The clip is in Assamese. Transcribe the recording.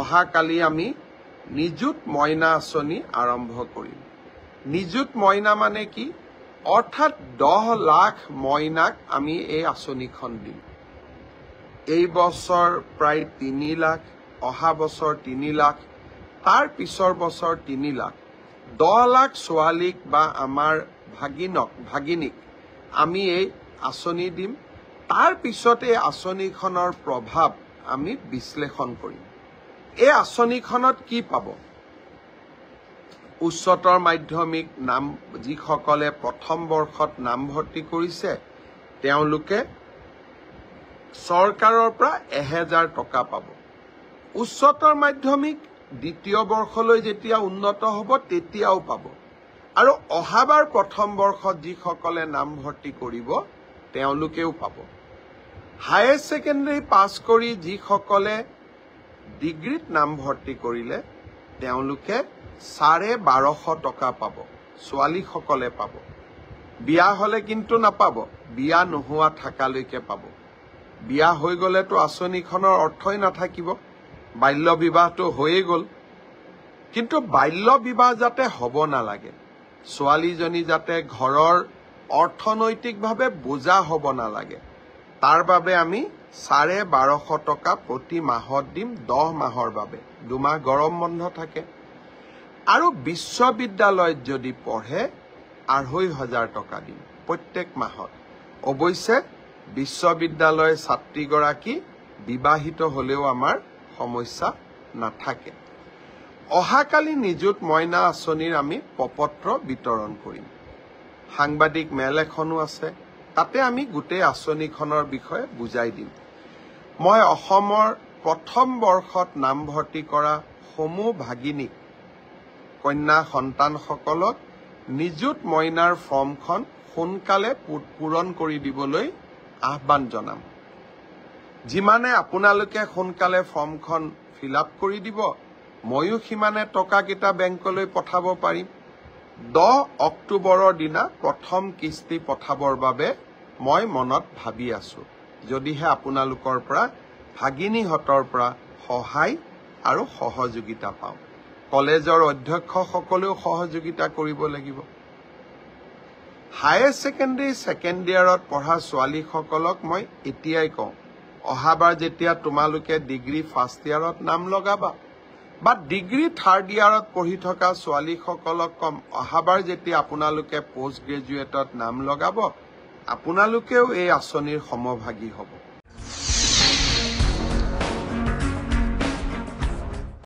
অহাকালি আমি নিযুত মইনা আঁচনি আৰম্ভ কৰিম নিযুত মইনা মানে কি অৰ্থাৎ দহ লাখ মইনাক আমি এই আঁচনিখন দিম এই বছৰ প্ৰায় তিনি লাখ অহা বছৰ তিনি লাখ তাৰ পিছৰ বছৰ তিনি লাখ দহ লাখ ছোৱালীক বা আমাৰ ভাগিনক ভাগিনীক আমি এই আঁচনি দিম তাৰ পিছতে আঁচনিখনৰ প্ৰভাৱ আমি বিশ্লেষণ কৰিম এই আঁচনিখনত কি পাব উচ্চতৰ মাধ্যমিক নাম যিসকলে প্ৰথম বৰ্ষত নামভৰ্তি কৰিছে তেওঁলোকে চৰকাৰৰ পৰা এহেজাৰ টকা পাব উচ্চতৰ মাধ্যমিক দ্বিতীয় বৰ্ষলৈ যেতিয়া উন্নত হ'ব তেতিয়াও পাব আৰু অহাবাৰ প্ৰথম বৰ্ষত যিসকলে নামভৰ্তি কৰিব তেওঁলোকেও পাব হায়াৰ ছেকেণ্ডেৰী পাছ কৰি যিসকলে ডিগ্ৰীত নামভৰ্তি কৰিলে তেওঁলোকে চাৰে বাৰশ টকা পাব ছোৱালীসকলে পাব বিয়া হ'লে কিন্তু নাপাব বিয়া নোহোৱা থকালৈকে পাব বিয়া হৈ গ'লেতো আঁচনিখনৰ অৰ্থই নাথাকিব বাল্য বিবাহটো হৈয়ে গ'ল কিন্তু বাল্য বিবাহ যাতে হ'ব নালাগে ছোৱালীজনী যাতে ঘৰৰ অৰ্থনৈতিকভাৱে বোজা হ'ব নালাগে তাৰ বাবে আমি চাৰে বাৰশ টকা প্ৰতি মাহত দিম দহ মাহৰ বাবে দুমাহ গৰম বন্ধ থাকে আৰু বিশ্ববিদ্যালয়ত যদি পঢ়ে আঢ়ৈ হাজাৰ টকা দিম প্ৰত্যেক মাহত অৱশ্যে বিশ্ববিদ্যালয় ছাত্ৰীগৰাকী বিবাহিত হলেও আমাৰ সমস্যা নাথাকে অহাকালি নিযুত মইনা আঁচনিৰ আমি প্ৰপত্ৰ বিতৰণ কৰিম সাংবাদিক মেল এখনো আছে তাতে আমি গোটেই আঁচনিখনৰ বিষয়ে বুজাই দিম মই অসমৰ প্ৰথম বৰ্ষত নামভৰ্তি কৰা সমূহ ভাগিনীক কন্যা সন্তানসকলক নিযুত মইনাৰ ফৰ্মখন সোনকালে পূৰণ কৰি দিবলৈ আহ্বান জনাম যিমানে আপোনালোকে সোনকালে ফৰ্মখন ফিল আপ কৰি দিব ময়ো সিমানে টকাকেইটা বেংকলৈ পঠাব পাৰিম দহ অক্টোবৰৰ দিনা প্ৰথম কিস্তি পঠাবৰ বাবে মই মনত ভাবি আছোঁ যদিহে আপোনালোকৰ পৰা ভাগিনীহঁতৰ পৰা সহায় আৰু সহযোগিতা পাওঁ কলেজৰ অধ্যক্ষসকলেও সহযোগিতা কৰিব লাগিব হায়াৰ ছেকেণ্ডেৰী ছেকেণ্ড ইয়াৰত পঢ়া ছোৱালীসকলক মই এতিয়াই কওঁ অহাবাৰ যেতিয়া তোমালোকে ডিগ্ৰী ফাৰ্ষ্ট ইয়াৰত নাম লগাবা বা ডিগ্ৰী থাৰ্ড ইয়াৰত পঢ়ি থকা ছোৱালীসকলক কম অহাবাৰ যেতিয়া আপোনালোকে পষ্ট গ্ৰেজুৱেটত নাম লগাব আপোনালোকেও এই আঁচনিৰ সমভাগী হ'ব